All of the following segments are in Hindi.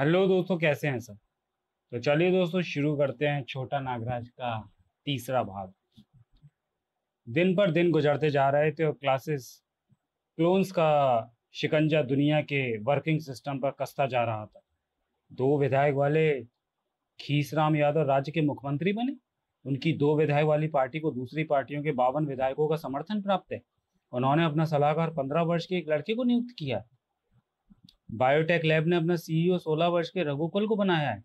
हेलो दोस्तों कैसे हैं सब तो चलिए दोस्तों शुरू करते हैं छोटा नागराज का तीसरा भाग दिन पर दिन गुजरते जा रहे थे और क्लासेस क्लोन्स का शिकंजा दुनिया के वर्किंग सिस्टम पर कसता जा रहा था दो विधायक वाले खीसराम यादव राज्य के मुख्यमंत्री बने उनकी दो विधायक वाली पार्टी को दूसरी पार्टियों के बावन विधायकों का समर्थन प्राप्त है उन्होंने अपना सलाहकार पंद्रह वर्ष के एक लड़के को नियुक्त किया बायोटेक लैब ने अपना e सीईओ 16 वर्ष के रघुकुल को बनाया है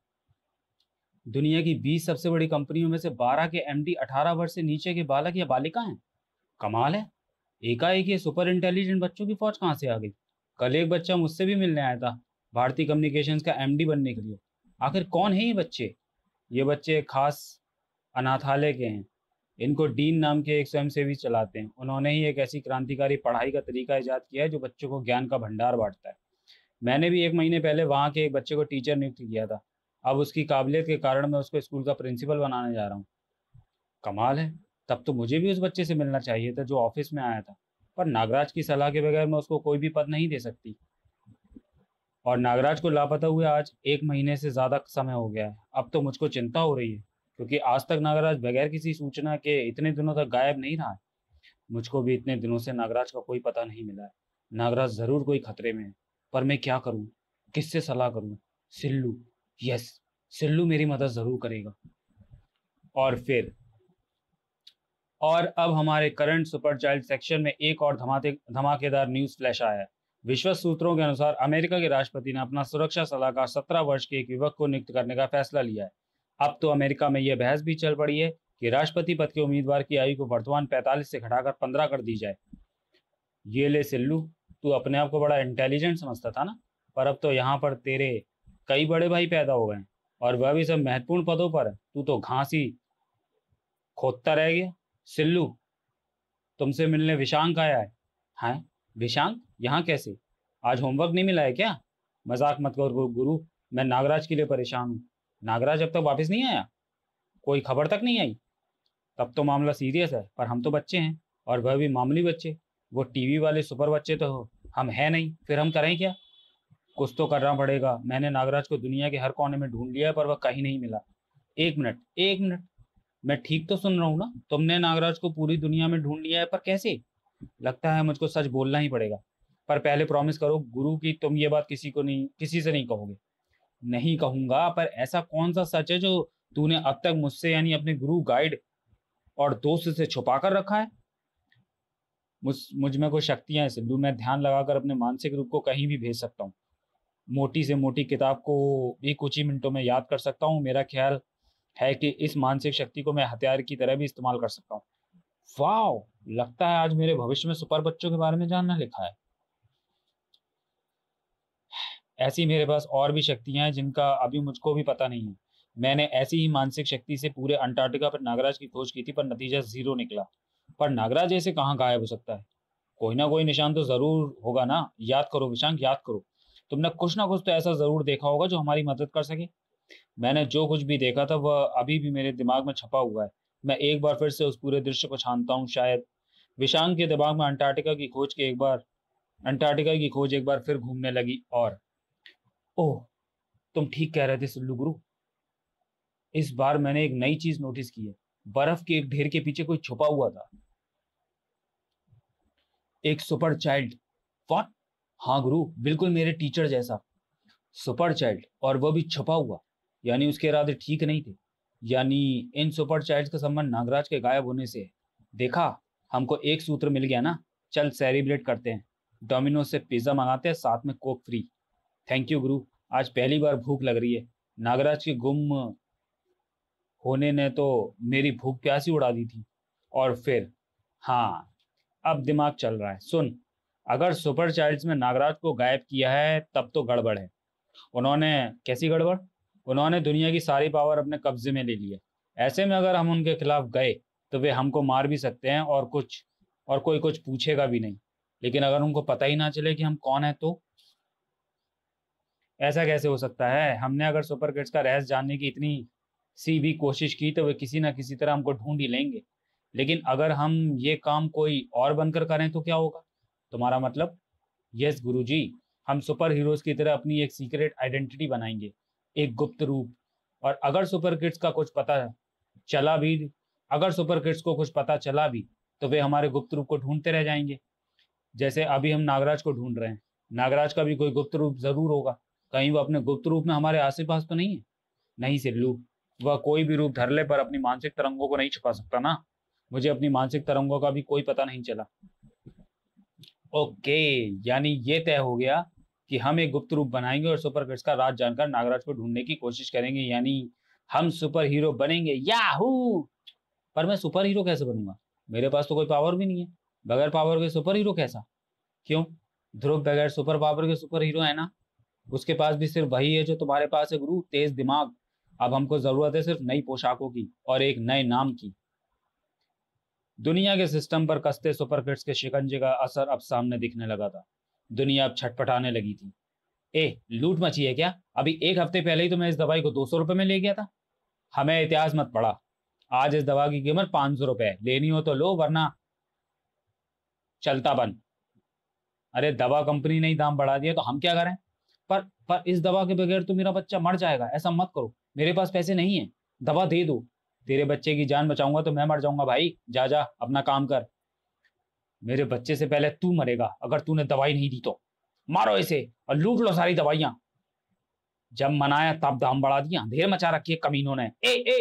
दुनिया की 20 सबसे बड़ी कंपनियों में से 12 के एमडी 18 वर्ष से नीचे के बालक या बालिका हैं कमाल है एकाएक ये सुपर इंटेलिजेंट बच्चों की फौज कहाँ से आ गई कल एक बच्चा मुझसे भी मिलने आया था भारतीय कम्युनिकेशन का एम बनने के लिए आखिर कौन है ये बच्चे ये बच्चे खास अनाथालय के हैं इनको डीन नाम के एक स्वयंसेवी चलाते हैं उन्होंने ही एक ऐसी क्रांतिकारी पढ़ाई का तरीका ईजाद किया है जो बच्चों को ज्ञान का भंडार बांटता है मैंने भी एक महीने पहले वहाँ के एक बच्चे को टीचर नियुक्त किया था अब उसकी काबिलियत के कारण मैं उसको स्कूल का प्रिंसिपल बनाने जा रहा हूँ कमाल है तब तो मुझे भी उस बच्चे से मिलना चाहिए था जो ऑफिस में आया था पर नागराज की सलाह के बगैर मैं उसको कोई भी पद नहीं दे सकती और नागराज को लापता हुए आज एक महीने से ज़्यादा समय हो गया है अब तो मुझको चिंता हो रही है क्योंकि आज तक नागराज बगैर किसी सूचना के इतने दिनों तक गायब नहीं रहा है मुझको भी इतने दिनों से नागराज का कोई पता नहीं मिला है नागराज ज़रूर कोई खतरे में है पर मैं क्या करूं किससे सलाह करूं सिल्लू यस सिल्लू मेरी मदद ज़रूर करेगा और फिर और अब हमारे करंट सुपर चाइल्ड सेक्शन में एक और धमाते धमाकेदार न्यूज फ्लैश आया है विश्व सूत्रों के अनुसार अमेरिका के राष्ट्रपति ने अपना सुरक्षा सलाहकार सत्रह वर्ष के एक युवक को नियुक्त करने का फैसला लिया है अब तो अमेरिका में यह बहस भी चल पड़ी है कि राष्ट्रपति पद के उम्मीदवार की आयु को वर्तमान 45 से घटाकर 15 कर दी जाए ये ले सिल्लू तू अपने आप को बड़ा इंटेलिजेंट समझता था ना पर अब तो यहाँ पर तेरे कई बड़े भाई पैदा हो गए और वह भी सब महत्वपूर्ण पदों पर है तू तो घास ही खोदता रह गया सिल्लू तुमसे मिलने विशांक आया है हाँ विशांक यहाँ कैसे आज होमवर्क नहीं मिला है क्या मजाक मत करो गुरु, गुरु मैं नागराज के लिए परेशान हूँ नागराज अब तक वापस नहीं आया कोई खबर तक नहीं आई तब तो मामला सीरियस है पर हम तो बच्चे हैं और वह भी मामूली बच्चे वो टीवी वाले सुपर बच्चे तो हो हम है नहीं फिर हम करें क्या कुछ तो करना पड़ेगा मैंने नागराज को दुनिया के हर कोने में ढूंढ लिया है पर वह कहीं नहीं मिला एक मिनट एक मिनट मैं ठीक तो सुन रहा हूँ ना तुमने नागराज को पूरी दुनिया में ढूंढ लिया है पर कैसे लगता है मुझको सच बोलना ही पड़ेगा पर पहले प्रॉमिस करो गुरु की तुम ये बात किसी को नहीं किसी से नहीं कहोगे नहीं कहूंगा पर ऐसा कौन सा सच है जो तूने अब तक मुझसे यानी अपने गुरु गाइड और दोस्त से छुपा कर रखा है मुझ मुझ में कोई शक्तियाँ हैं सिद्धू मैं ध्यान लगाकर अपने मानसिक रूप को कहीं भी भेज सकता हूँ मोटी से मोटी किताब को भी कुछ ही मिनटों में याद कर सकता हूँ मेरा ख्याल है कि इस मानसिक शक्ति को मैं हथियार की तरह भी इस्तेमाल कर सकता हूँ वाह लगता है आज मेरे भविष्य में सुपर बच्चों के बारे में जानना लिखा है ऐसी मेरे पास और भी शक्तियां हैं जिनका अभी मुझको भी पता नहीं है मैंने ऐसी ही मानसिक शक्ति से पूरे अंटार्कटिका पर नागराज की खोज की थी पर नतीजा जीरो निकला पर नागराज ऐसे कहाँ गायब हो सकता है कोई ना कोई निशान तो जरूर होगा ना याद करो विशांक याद करो तुमने कुछ ना कुछ तो ऐसा जरूर देखा होगा जो हमारी मदद कर सके मैंने जो कुछ भी देखा था वह अभी भी मेरे दिमाग में छपा हुआ है मैं एक बार फिर से उस पूरे दृश्य को छानता हूँ शायद विशांक के दिमाग में अंटार्कटिका की खोज के एक बार अंटार्कटिका की खोज एक बार फिर घूमने लगी और ओह तुम ठीक कह रहे थे सुल्लू गुरु इस बार मैंने एक नई चीज नोटिस की है बर्फ के एक ढेर के पीछे कोई छुपा हुआ था एक सुपर चाइल्ड कौन हाँ गुरु बिल्कुल मेरे टीचर जैसा सुपर चाइल्ड और वह भी छपा हुआ यानी उसके इरादे ठीक नहीं थे यानी इन सुपर चाइल्ड का संबंध नागराज के गायब होने से है देखा हमको एक सूत्र मिल गया ना चल सेलिब्रेट करते हैं डोमिनो से पिज्ज़ा मंगाते हैं साथ में कोक फ्री थैंक यू गुरु आज पहली बार भूख लग रही है नागराज के गुम होने ने तो मेरी भूख प्यासी उड़ा दी थी और फिर हाँ अब दिमाग चल रहा है सुन अगर सुपर चाइल्ड में नागराज को गायब किया है तब तो गड़बड़ है उन्होंने कैसी गड़बड़ उन्होंने दुनिया की सारी पावर अपने कब्जे में ले लिया ऐसे में अगर हम उनके खिलाफ गए तो वे हमको मार भी सकते हैं और कुछ और कोई कुछ पूछेगा भी नहीं लेकिन अगर उनको पता ही ना चले कि हम कौन है तो ऐसा कैसे हो सकता है हमने अगर सुपर किड्स का रहस्य जानने की इतनी सी भी कोशिश की तो वे किसी ना किसी तरह हमको ढूंढ ही लेंगे लेकिन अगर हम ये काम कोई और बनकर करें तो क्या होगा तुम्हारा मतलब यस जी हम सुपर हीरोज की तरह अपनी एक सीक्रेट आइडेंटिटी बनाएंगे एक गुप्त रूप और अगर सुपर किड्स का कुछ पता चला भी अगर सुपर किड्स को कुछ पता चला भी तो वे हमारे गुप्त रूप को ढूंढते रह जाएंगे जैसे अभी हम नागराज को ढूंढ रहे हैं नागराज का भी कोई गुप्त रूप जरूर होगा कहीं वो अपने गुप्त रूप में हमारे आसे पास तो नहीं है नहीं सिल्लू वह कोई भी रूप धरले पर अपनी मानसिक तरंगों को नहीं छुपा सकता ना मुझे अपनी मानसिक तरंगों का भी कोई पता नहीं चला ओके यानी ये तय हो गया कि हम एक गुप्त रूप बनाएंगे और सुपर किड्स का राज जानकर नागराज को ढूंढने की कोशिश करेंगे यानी हम सुपर हीरो बनेंगे याहू पर मैं सुपर हीरो कैसे बनूंगा मेरे पास तो कोई पावर भी नहीं है बगैर पावर के सुपर हीरो कैसा क्यों ध्रुव बगैर सुपर पावर के सुपर हीरो है ना उसके पास भी सिर्फ वही है जो तुम्हारे पास है गुरु तेज दिमाग अब हमको जरूरत है सिर्फ नई पोशाकों की और एक नए नाम की दुनिया के सिस्टम पर कस्ते सुपरकिट्स के शिकंजे का असर अब सामने दिखने लगा था दुनिया अब छटपटाने लगी थी ए लूट मची है क्या अभी एक हफ्ते पहले ही तो मैं इस दवाई को दो सौ रुपये में ले गया था हमें इतिहास मत पड़ा आज इस दवा की कीमत पाँच सौ रुपये लेनी हो तो लो वरना चलता बन अरे दवा कंपनी ने ही दाम बढ़ा दिया तो हम क्या करें पर पर इस दवा के बगैर तो मेरा बच्चा मर जाएगा ऐसा मत करो मेरे पास पैसे नहीं है दवा दे दो तेरे बच्चे की जान बचाऊंगा तो मैं मर जाऊंगा भाई जा जा अपना काम कर मेरे बच्चे से पहले तू मरेगा अगर तूने दवाई नहीं दी तो मारो इसे और लूट लो सारी दवाइयां जब मनाया तब दाम बढ़ा दिया अंधेर मचा रखी है कमीनों ने ए ए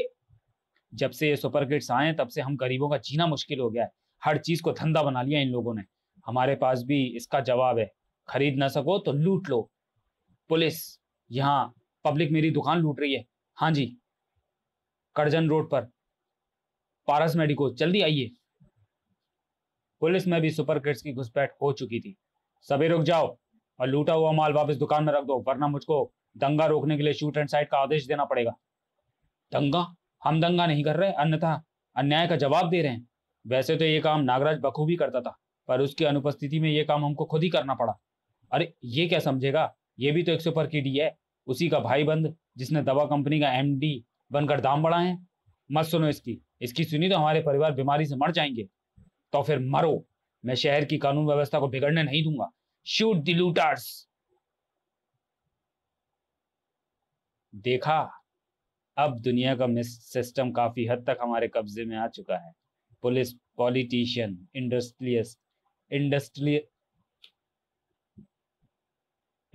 जब से ये सुपर किट्स आए तब से हम गरीबों का जीना मुश्किल हो गया है हर चीज को धंधा बना लिया इन लोगों ने हमारे पास भी इसका जवाब है खरीद ना सको तो लूट लो पुलिस यहाँ पब्लिक मेरी दुकान लूट रही है हाँ जी करजन रोड पर पारस मेडिको जल्दी आइए पुलिस में भी सुपर किड्स की घुसपैठ हो चुकी थी सभी रुक जाओ और लूटा हुआ माल वापस दुकान में रख दो वरना मुझको दंगा रोकने के लिए शूट एंड साइड का आदेश देना पड़ेगा दंगा हम दंगा नहीं कर रहे अन्यथा अन्याय का जवाब दे रहे हैं वैसे तो ये काम नागराज बखूबी करता था पर उसकी अनुपस्थिति में ये काम हमको खुद ही करना पड़ा अरे ये क्या समझेगा ये भी तो एक सुपर किडी है उसी का भाई बंद जिसने दवा कंपनी का एमडी बनकर दाम बढ़ाएं मत सुनो इसकी इसकी सुनी तो हमारे परिवार बीमारी से मर जाएंगे तो फिर मरो मैं शहर की कानून व्यवस्था को बिगड़ने नहीं दूंगा शूट दी लूटर्स देखा अब दुनिया का सिस्टम काफी हद तक हमारे कब्जे में आ चुका है police politician industrious industrial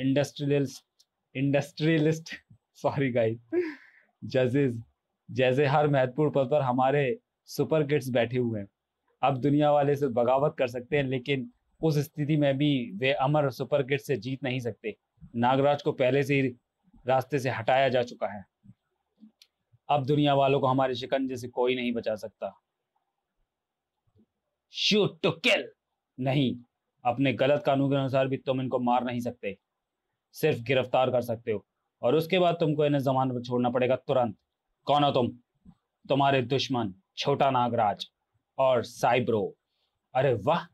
industrialist industrialist sorry guys जजेस जैसे हर महत्वपूर्ण पद पर हमारे सुपर किड्स बैठे हुए हैं अब दुनिया वाले से बगावत कर सकते हैं लेकिन उस स्थिति में भी वे अमर सुपर किड्स से जीत नहीं सकते नागराज को पहले से ही रास्ते से हटाया जा चुका है अब दुनिया वालों को हमारे शिकंजे से कोई नहीं बचा सकता शूट टू किल नहीं अपने गलत कानून के अनुसार भी तुम इनको मार नहीं सकते सिर्फ गिरफ्तार कर सकते हो और उसके बाद तुमको इन्हें जमान पर छोड़ना पड़ेगा तुरंत कौन हो तुम तुम्हारे दुश्मन छोटा नागराज और साइब्रो अरे वाह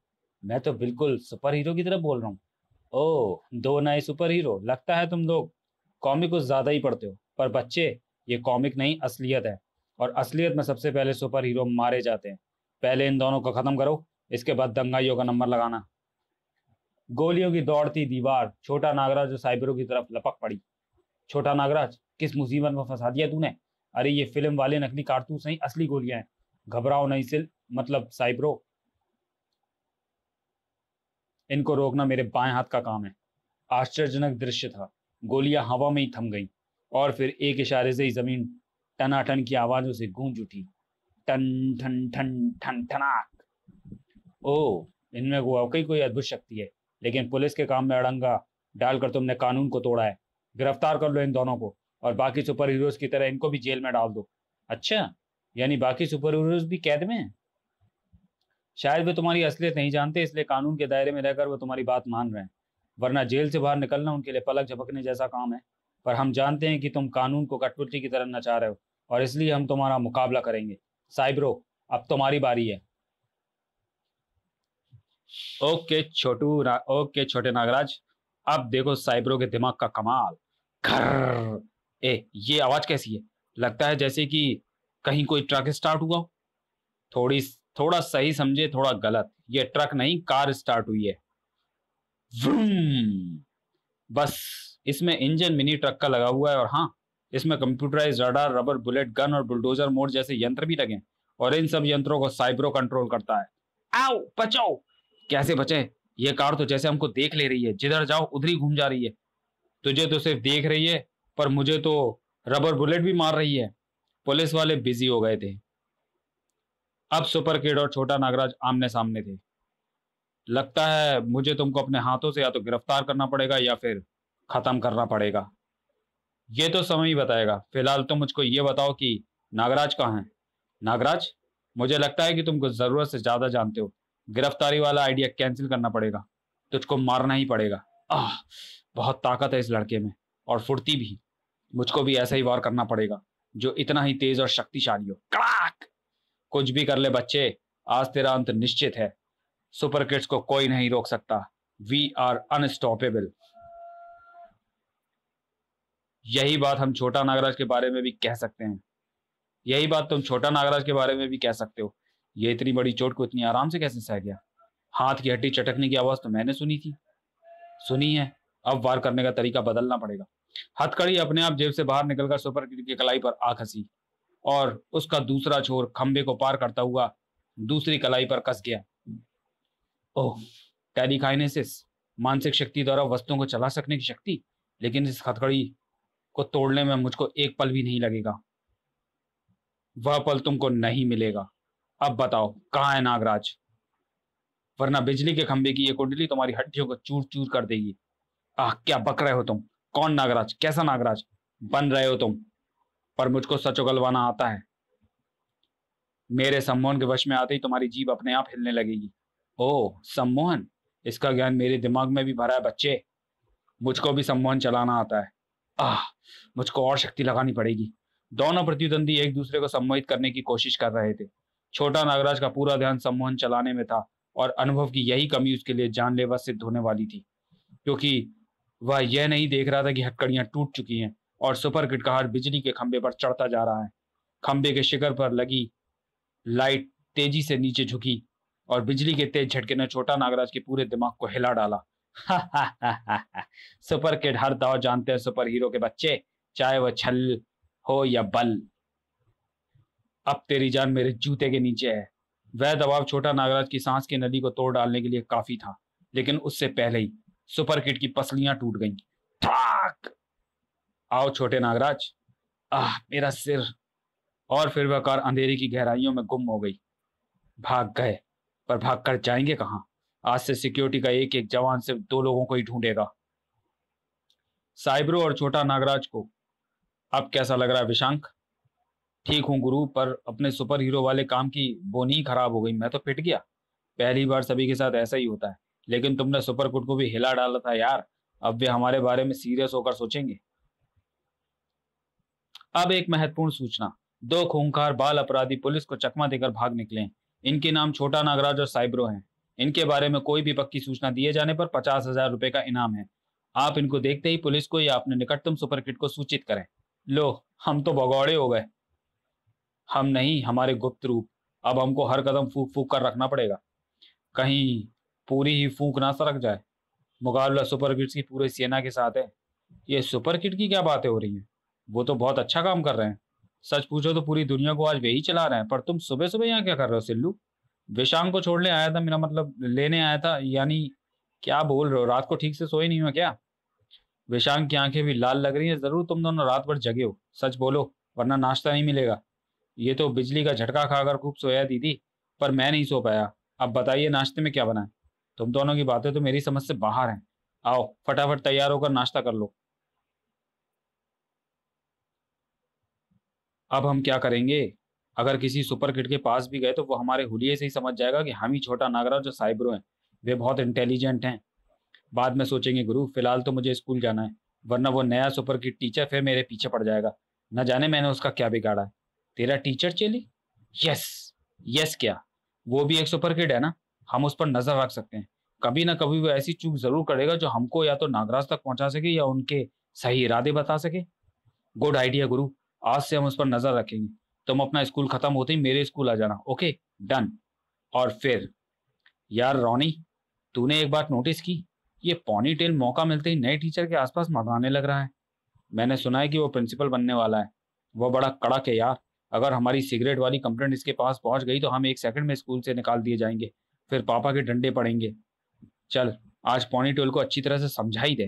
मैं तो बिल्कुल सुपर हीरो की तरफ बोल रहा हूँ ओ दो नए सुपर हीरो लगता है तुम लोग कॉमिक कुछ ज़्यादा ही पढ़ते हो पर बच्चे ये कॉमिक नहीं असलियत है और असलियत में सबसे पहले सुपर हीरो मारे जाते हैं पहले इन दोनों को ख़त्म करो इसके बाद दंगाइयों का नंबर लगाना गोलियों की दौड़ती दीवार छोटा नागराज साइब्रो साइबरों की तरफ लपक पड़ी छोटा नागराज किस मुसीबत में फंसा दिया तूने अरे ये फिल्म वाले नकली कारतूस नहीं असली गोलियां हैं घबराओ नहीं सिल मतलब साइब्रो इनको रोकना मेरे बाएं हाथ का काम है आश्चर्यजनक दृश्य था गोलियां हवा में ही थम गईं और फिर एक इशारे से ही जमीन टनाटन की आवाजों से गूंज उठी टन ठन ठन ठन ठनाक ओ इनमें वाकई कोई अद्भुत शक्ति है लेकिन पुलिस के काम में अड़ंगा डालकर तुमने कानून को तोड़ा है गिरफ्तार कर लो इन दोनों को और बाकी सुपर हीरोज की तरह इनको भी जेल में डाल दो अच्छा यानी बाकी सुपर हीरोज भी कैद में हैं शायद वे तुम्हारी असलियत नहीं जानते इसलिए कानून के दायरे में रहकर वो तुम्हारी बात मान रहे हैं वरना जेल से बाहर निकलना उनके लिए पलक झपकने जैसा काम है पर हम जानते हैं कि तुम कानून को कठपुतली की तरह नचा रहे हो और इसलिए हम तुम्हारा मुकाबला करेंगे साइब्रो अब तुम्हारी बारी है ओके छोटू ओके छोटे नागराज अब देखो साइब्रो के दिमाग का कमाल खर ए ये आवाज कैसी है लगता है जैसे कि कहीं कोई ट्रक स्टार्ट हुआ हो थोड़ी थोड़ा सही समझे थोड़ा गलत ये ट्रक नहीं कार स्टार्ट हुई है बस इसमें इंजन मिनी ट्रक का लगा हुआ है और हाँ इसमें computerise radar rubber bullet gun और बुलडोजर मोड जैसे यंत्र भी लगे और इन सब यंत्रों को साइब्रो कंट्रोल करता है आओ बचाओ कैसे बचे ये कार तो जैसे हमको देख ले रही है जिधर जाओ उधर ही घूम जा रही है तुझे तो सिर्फ देख रही है पर मुझे तो रबर बुलेट भी मार रही है पुलिस वाले बिजी हो गए थे अब सुपर किड और छोटा नागराज आमने सामने थे लगता है मुझे तुमको अपने हाथों से या तो गिरफ्तार करना पड़ेगा या फिर खत्म करना पड़ेगा ये तो समय ही बताएगा फिलहाल तो मुझको ये बताओ कि नागराज कहाँ है नागराज मुझे लगता है कि तुमको जरूरत से ज्यादा जानते हो गिरफ्तारी वाला आइडिया कैंसिल करना पड़ेगा तुझको मारना ही पड़ेगा आह बहुत ताकत है इस लड़के में और फुर्ती भी मुझको भी ऐसा ही वार करना पड़ेगा जो इतना ही तेज और शक्तिशाली हो कड़ाक कुछ भी कर ले बच्चे आज तेरा अंत निश्चित है सुपर किड्स को कोई नहीं रोक सकता वी आर अनस्टॉपेबल यही बात हम छोटा नागराज के बारे में भी कह सकते हैं यही बात तुम छोटा नागराज के बारे में भी कह सकते हो ये इतनी बड़ी चोट को इतनी आराम से कैसे सह गया हाथ की हड्डी चटकने की आवाज तो मैंने सुनी थी सुनी है अब वार करने का तरीका बदलना पड़ेगा हथकड़ी अपने आप जेब से बाहर निकलकर सुपर की कलाई पर आ खसी और उसका दूसरा छोर खंबे को पार करता हुआ दूसरी कलाई पर कस गया ओह टेलीकाइनेसिस मानसिक शक्ति द्वारा वस्तुओं को चला सकने की शक्ति लेकिन इस हथकड़ी को तोड़ने में मुझको एक पल भी नहीं लगेगा वह पल तुमको नहीं मिलेगा अब बताओ कहाँ है नागराज वरना बिजली के खंबे की यह कुंडली तुम्हारी हड्डियों को चूर चूर कर देगी आह क्या बक रहे हो तुम कौन नागराज कैसा नागराज बन रहे हो तुम पर मुझको सच उगलवाना आता है मेरे सम्मोहन के वश में आते ही तुम्हारी जीभ अपने आप हिलने लगेगी ओ सम्मोहन इसका ज्ञान मेरे दिमाग में भी भरा है बच्चे मुझको भी सम्मोहन चलाना आता है आह मुझको और शक्ति लगानी पड़ेगी दोनों प्रतिद्वंदी एक दूसरे को सम्मोहित करने की कोशिश कर रहे थे छोटा नागराज का पूरा ध्यान सम्मोहन चलाने में था और अनुभव की यही कमी उसके लिए जानलेवा सिद्ध होने वाली थी क्योंकि वह यह नहीं देख रहा था कि हटकड़ियां टूट चुकी हैं और सुपर किट का हर बिजली के खंभे पर चढ़ता जा रहा है खंबे के शिखर पर लगी लाइट तेजी से नीचे झुकी और बिजली के तेज झटके ने छोटा नागराज के पूरे दिमाग को हिला डाला सुपर किट हर दाव जानते हैं सुपर हीरो के बच्चे चाहे वह छल हो या बल अब तेरी जान मेरे जूते के नीचे है वह दबाव छोटा नागराज की सांस की नदी को तोड़ डालने के लिए काफी था लेकिन उससे पहले ही सुपर किट की पसलियां टूट गई ठाक आओ छोटे नागराज आह मेरा सिर और फिर वह कार अंधेरी की गहराइयों में गुम हो गई भाग गए पर भाग कर जाएंगे कहाँ आज से सिक्योरिटी का एक एक जवान सिर्फ दो लोगों को ही ढूंढेगा साइब्रो और छोटा नागराज को अब कैसा लग रहा है विशांक ठीक हूँ गुरु पर अपने सुपर हीरो वाले काम की बोनी खराब हो गई मैं तो फिट गया पहली बार सभी के साथ ऐसा ही होता है लेकिन तुमने सुपरकुट को भी हिला डाला था यार अब वे हमारे बारे में सीरियस होकर सोचेंगे अब एक महत्वपूर्ण सूचना दो खूंखार बाल अपराधी पुलिस को चकमा देकर भाग निकले इनके नाम छोटा नागराज और साइब्रो हैं इनके बारे में कोई भी पक्की सूचना दिए जाने पर पचास हजार रुपए का इनाम है आप इनको देखते ही पुलिस को या अपने निकटतम सुपरकिट को सूचित करें लो हम तो भगौड़े हो गए हम नहीं हमारे गुप्त रूप अब हमको हर कदम फूक फूक कर रखना पड़ेगा कहीं पूरी ही फूक ना सरक जाए मुकाबला सुपर किट्स की पूरे सेना के साथ है ये सुपर किट की क्या बातें हो रही हैं वो तो बहुत अच्छा काम कर रहे हैं सच पूछो तो पूरी दुनिया को आज वही चला रहे हैं पर तुम सुबह सुबह यहाँ क्या कर रहे हो सिल्लू विशांग को छोड़ने आया था मेरा मतलब लेने आया था यानी क्या बोल रहे हो रात को ठीक से सोए नहीं हो क्या विशांग की आंखें भी लाल लग रही हैं जरूर तुम दोनों रात भर जगे हो सच बोलो वरना नाश्ता नहीं मिलेगा ये तो बिजली का झटका खाकर खूब सोया दीदी पर मैं नहीं सो पाया अब बताइए नाश्ते में क्या बनाए तुम दोनों की बातें तो मेरी समझ से बाहर हैं आओ फटाफट तैयार होकर नाश्ता कर लो अब हम क्या करेंगे अगर किसी सुपर किड के पास भी गए तो वो हमारे हुलिये से ही समझ जाएगा कि हम ही छोटा नागरा जो साइब्रो हैं वे बहुत इंटेलिजेंट हैं बाद में सोचेंगे गुरु फिलहाल तो मुझे स्कूल जाना है वरना वो नया सुपर किड टीचर फिर मेरे पीछे पड़ जाएगा न जाने मैंने उसका क्या बिगाड़ा है तेरा टीचर चेली यस यस क्या वो भी एक सुपर किड है ना हम उस पर नजर रख सकते हैं कभी ना कभी वो ऐसी चूक जरूर करेगा जो हमको या तो नागराज तक पहुंचा सके या उनके सही इरादे बता सके गुड आइडिया गुरु आज से हम उस पर नजर रखेंगे तुम अपना स्कूल खत्म होते ही मेरे स्कूल आ जाना ओके डन और फिर यार रोनी तूने एक बात नोटिस की ये पॉनी टेल मौका मिलते ही नए टीचर के आसपास मंगाने लग रहा है मैंने सुना है कि वो प्रिंसिपल बनने वाला है वो बड़ा कड़क है यार अगर हमारी सिगरेट वाली कंप्लेंट इसके पास पहुंच गई तो हम एक सेकंड में स्कूल से निकाल दिए जाएंगे फिर पापा के डंडे पड़ेंगे चल आज पौनी टोल को अच्छी तरह से समझाई दे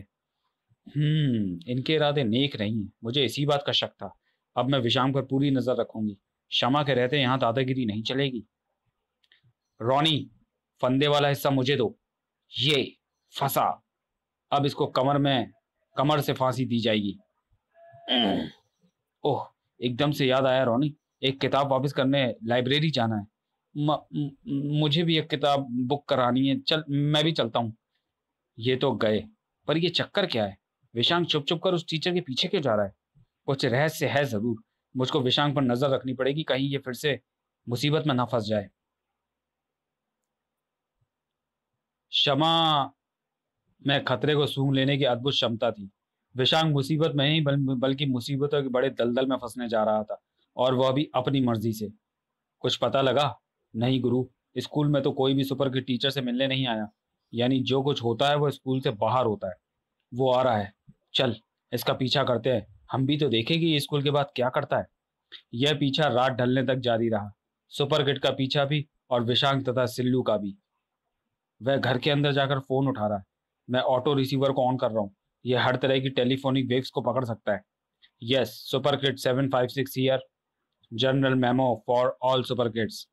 हम्म इनके इरादे नेक नहीं है मुझे इसी बात का शक था अब मैं विशाम पर पूरी नजर रखूंगी क्षमा के रहते यहाँ दादागिरी नहीं चलेगी रॉनी फंदे वाला हिस्सा मुझे दो ये फंसा अब इसको कमर में कमर से फांसी दी जाएगी ओह एकदम से याद आया रोनी एक किताब वापस करने लाइब्रेरी जाना है मुझे भी एक किताब बुक करानी है चल मैं भी चलता हूँ ये तो गए पर ये चक्कर क्या है विशांग चुप चुप कर उस टीचर के पीछे क्यों जा रहा है कुछ रहस्य है जरूर मुझको विशांग पर नजर रखनी पड़ेगी कहीं ये फिर से मुसीबत में ना फंस जाए क्षमा में खतरे को सूंघ लेने की अद्भुत क्षमता थी विशांग मुसीबत में ही बल्कि मुसीबतों के बड़े दलदल में फंसने जा रहा था और वह भी अपनी मर्जी से कुछ पता लगा नहीं गुरु स्कूल में तो कोई भी सुपर के टीचर से मिलने नहीं आया यानी जो कुछ होता है वो स्कूल से बाहर होता है वो आ रहा है चल इसका पीछा करते हैं हम भी तो देखेंगे स्कूल के बाद क्या करता है यह पीछा रात ढलने तक जारी रहा सुपर किट का पीछा भी और विशांक तथा सिल्लू का भी वह घर के अंदर जाकर फोन उठा रहा है मैं ऑटो रिसीवर को ऑन कर रहा हूँ यह हर तरह की टेलीफोनिक वेव्स को पकड़ सकता है yes super kit seven five six year general memo for all super kits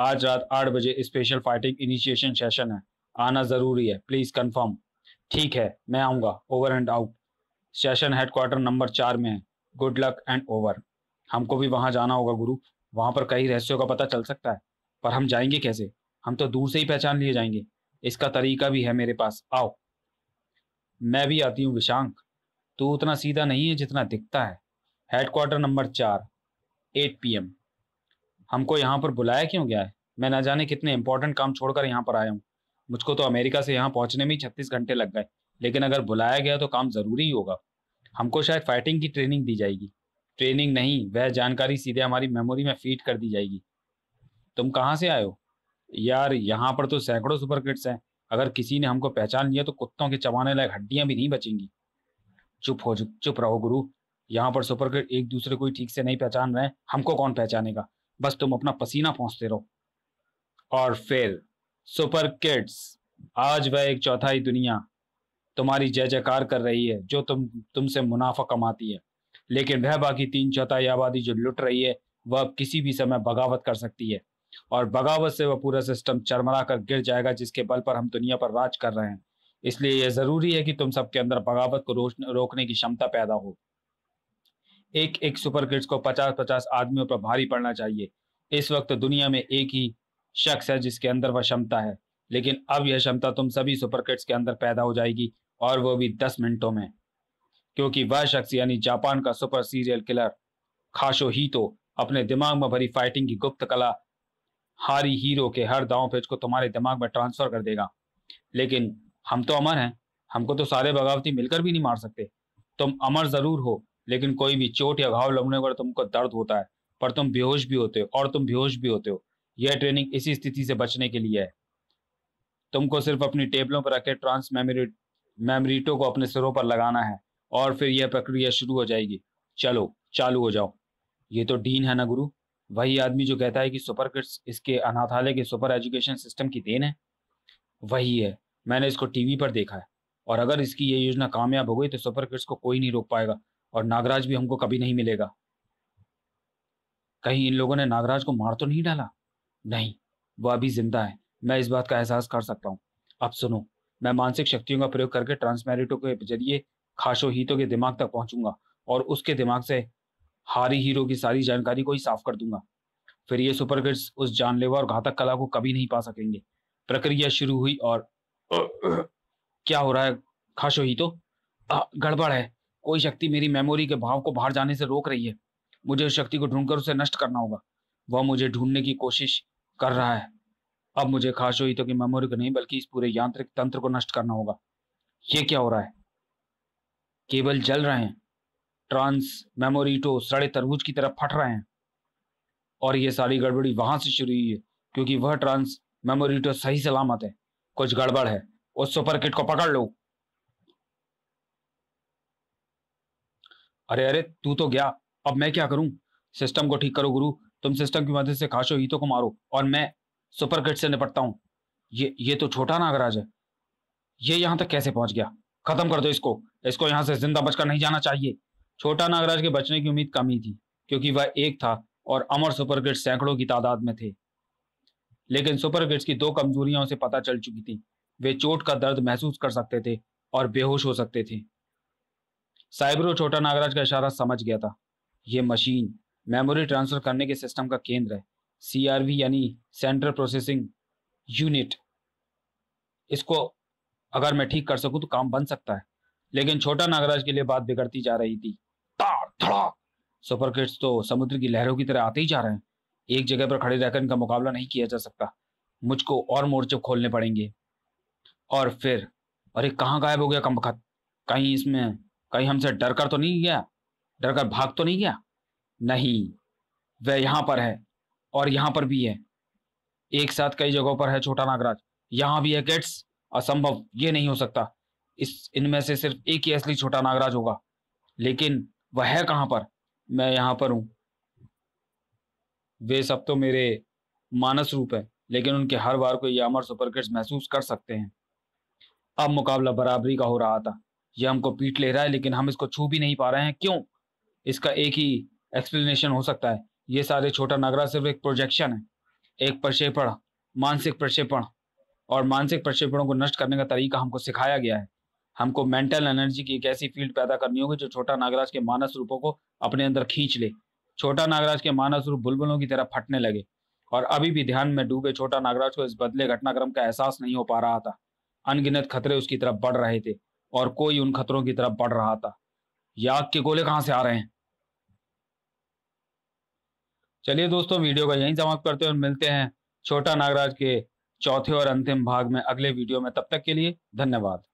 आज रात आठ बजे स्पेशल फाइटिंग इनिशिएशन सेशन है आना जरूरी है प्लीज कंफर्म ठीक है मैं आऊंगा over and out session headquarter number चार में है गुड लक एंड ओवर हमको भी वहां जाना होगा गुरु वहां पर कई रहस्यों का पता चल सकता है पर हम जाएंगे कैसे हम तो दूर से ही पहचान लिए जाएंगे इसका तरीका भी है मेरे पास आओ मैं भी आती हूँ विशांक तू उतना सीधा नहीं है जितना दिखता है हेडक्वार्टर नंबर चार एट पी एम हमको यहाँ पर बुलाया क्यों गया है मैं ना जाने कितने इंपॉर्टेंट काम छोड़कर यहाँ पर आया हूँ मुझको तो अमेरिका से यहाँ पहुँचने में छत्तीस घंटे लग गए लेकिन अगर बुलाया गया तो काम ज़रूरी ही होगा हमको शायद फाइटिंग की ट्रेनिंग दी जाएगी ट्रेनिंग नहीं वह जानकारी सीधे हमारी मेमोरी में फीड कर दी जाएगी तुम कहाँ से आए हो यार यहाँ पर तो सैकड़ों सुपर किड्स हैं अगर किसी ने हमको पहचान लिया तो कुत्तों के चबाने लायक हड्डियाँ भी नहीं बचेंगी चुप हो चुप रहो गुरु यहाँ पर सुपर किड एक दूसरे को ठीक से नहीं पहचान रहे हमको कौन पहचानेगा बस तुम अपना पसीना पहुंचते रहो और फिर सुपर किड्स आज वह एक चौथाई दुनिया तुम्हारी जय जयकार कर रही है जो तुम तुमसे मुनाफा कमाती है लेकिन वह बाकी तीन चौथाई आबादी जो लुट रही है वह किसी भी समय बगावत कर सकती है और बगावत से वह पूरा सिस्टम चरमरा कर गिर जाएगा जिसके बल पर हम दुनिया पर राज कर रहे हैं इसलिए यह जरूरी है कि तुम सबके अंदर बगावत को रोकने की क्षमता पैदा हो एक एक सुपर किड्स को पचास पचास आदमियों पर भारी पड़ना चाहिए इस वक्त दुनिया में एक ही शख्स है जिसके अंदर वह क्षमता है लेकिन अब यह क्षमता तुम सभी सुपर किड्स के अंदर पैदा हो जाएगी और वो भी दस मिनटों में क्योंकि वह शख्स यानी जापान का सुपर सीरियल किलर खाशो ही तो अपने दिमाग में भरी फाइटिंग की गुप्त कला हारी हीरो के हर दाव पेज को तुम्हारे दिमाग में ट्रांसफर कर देगा लेकिन हम तो अमर हैं हमको तो सारे बगावती मिलकर भी नहीं मार सकते तुम अमर जरूर हो लेकिन कोई भी चोट या घाव लगने पर तुमको दर्द होता है पर तुम बेहोश भी होते हो और तुम बेहोश भी होते हो यह ट्रेनिंग इसी स्थिति से बचने के लिए है तुमको सिर्फ अपनी टेबलों पर रखे ट्रांस मेमोरी मेमरीटो को अपने सिरों पर लगाना है और फिर यह प्रक्रिया शुरू हो जाएगी चलो चालू हो जाओ ये तो डीन है ना गुरु वही आदमी जो कहता है कि सुपर किड्स इसके अनाथालय के सुपर एजुकेशन सिस्टम की देन है वही है मैंने इसको टीवी पर देखा है और अगर इसकी ये योजना कामयाब हो गई तो सुपर किड्स को कोई नहीं रोक पाएगा और नागराज भी हमको कभी नहीं मिलेगा कहीं इन लोगों ने नागराज को मार तो नहीं डाला नहीं वह अभी जिंदा है मैं इस बात का एहसास कर सकता हूँ अब सुनो मैं मानसिक शक्तियों का प्रयोग करके ट्रांसमेरिटो के जरिए खाशो हीतो के दिमाग तक पहुंचूंगा और उसके दिमाग से हारी हीरो की सारी जानकारी को ही साफ कर दूंगा फिर ये सुपर किड्स उस जानलेवा और घातक कला को कभी नहीं पा सकेंगे प्रक्रिया शुरू हुई और क्या हो रहा है खाशो ही तो गड़बड़ है कोई शक्ति मेरी मेमोरी के भाव को बाहर जाने से रोक रही है मुझे उस शक्ति को ढूंढकर उसे नष्ट करना होगा वह मुझे ढूंढने की कोशिश कर रहा है अब मुझे खास हुई तो कि मेमोरी को नहीं बल्कि इस पूरे यांत्रिक तंत्र को नष्ट करना होगा ये क्या हो रहा है केबल जल रहे हैं ट्रांस मेमोरीटो तो सड़े तरबूज की तरह फट रहे हैं और ये सारी गड़बड़ी वहां से शुरू हुई है क्योंकि वह ट्रांस मेमोरीटो तो सही सलामत है कुछ गड़बड़ है उस सुपर किट को पकड़ लो अरे अरे तू तो गया अब मैं क्या करूं सिस्टम को ठीक करो गुरु तुम सिस्टम की मदद से खाशो ईतो को मारो और मैं सुपर किट से निपटता हूं ये ये तो छोटा नागराज है ये यहां तक कैसे पहुंच गया खत्म कर दो इसको इसको यहां से जिंदा बचकर नहीं जाना चाहिए छोटा नागराज के बचने की उम्मीद कम ही थी क्योंकि वह एक था और अमर सुपर किट्स सैकड़ों की तादाद में थे लेकिन सुपर किट्स की दो कमजोरियां उसे पता चल चुकी थी वे चोट का दर्द महसूस कर सकते थे और बेहोश हो सकते थे साइब्रो छोटा नागराज का इशारा समझ गया था यह मशीन मेमोरी ट्रांसफर करने के सिस्टम का केंद्र है सीआरवी यानी सेंट्रल प्रोसेसिंग यूनिट इसको अगर मैं ठीक कर सकूं तो काम बन सकता है लेकिन छोटा नागराज के लिए बात बिगड़ती जा रही थी सुपर किड्स तो समुद्र की लहरों की तरह आते ही जा रहे हैं एक जगह पर खड़े रहकर इनका मुकाबला नहीं किया जा सकता मुझको और मोर्चे खोलने पड़ेंगे और फिर अरे कहाँ गायब हो गया कम कहीं इसमें कहीं हमसे डर कर तो नहीं गया डर कर भाग तो नहीं गया नहीं वह यहां पर है और यहाँ पर भी है एक साथ कई जगहों पर है छोटा नागराज यहां भी है किड्स असंभव ये नहीं हो सकता इस इनमें से सिर्फ एक ही असली छोटा नागराज होगा लेकिन वह है कहाँ पर मैं यहां पर हूं वे सब तो मेरे मानस रूप है लेकिन उनके हर बार को ये अमर सुपर किड्स महसूस कर सकते हैं अब मुकाबला बराबरी का हो रहा था ये हमको पीट ले रहा है लेकिन हम इसको छू भी नहीं पा रहे हैं क्यों इसका एक ही एक्सप्लेनेशन हो सकता है ये सारे छोटा नगरा सिर्फ एक प्रोजेक्शन है एक प्रक्षेपण मानसिक प्रक्षेपण और मानसिक प्रक्षेपणों को नष्ट करने का तरीका हमको सिखाया गया है हमको मेंटल एनर्जी की एक ऐसी फील्ड पैदा करनी होगी जो छोटा नागराज के मानस रूपों को अपने अंदर खींच ले छोटा नागराज के मानस रूप बुलबुलों की तरह फटने लगे और अभी भी ध्यान में डूबे छोटा नागराज को इस बदले घटनाक्रम का एहसास नहीं हो पा रहा था अनगिनत खतरे उसकी तरफ बढ़ रहे थे और कोई उन खतरों की तरफ बढ़ रहा था ये आग के गोले कहां से आ रहे हैं चलिए दोस्तों वीडियो का यहीं समाप्त करते हैं और मिलते हैं छोटा नागराज के चौथे और अंतिम भाग में अगले वीडियो में तब तक के लिए धन्यवाद